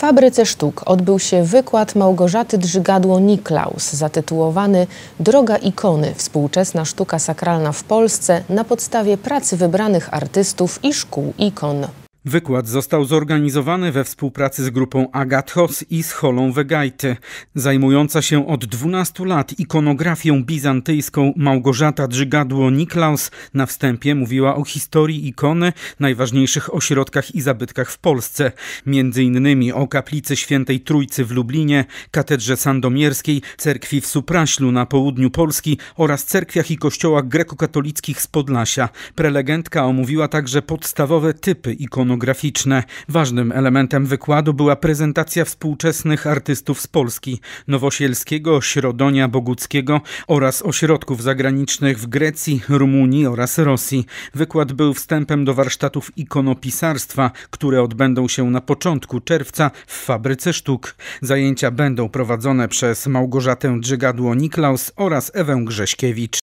Fabryce Sztuk odbył się wykład Małgorzaty Drzygadło-Niklaus zatytułowany Droga ikony – współczesna sztuka sakralna w Polsce na podstawie pracy wybranych artystów i szkół ikon. Wykład został zorganizowany we współpracy z grupą Agathos i z Holą Wegajty. Zajmująca się od 12 lat ikonografią bizantyjską Małgorzata Drzygadło-Niklaus na wstępie mówiła o historii ikony, najważniejszych ośrodkach i zabytkach w Polsce, między innymi o kaplicy Świętej Trójcy w Lublinie, katedrze sandomierskiej, cerkwi w Supraślu na południu Polski oraz cerkwiach i kościołach grekokatolickich z Podlasia. Prelegentka omówiła także podstawowe typy ikonografii monograficzne. Ważnym elementem wykładu była prezentacja współczesnych artystów z Polski, Nowosielskiego, Środonia, Boguckiego oraz ośrodków zagranicznych w Grecji, Rumunii oraz Rosji. Wykład był wstępem do warsztatów ikonopisarstwa, które odbędą się na początku czerwca w Fabryce Sztuk. Zajęcia będą prowadzone przez Małgorzatę Drzygadło-Niklaus oraz Ewę Grześkiewicz.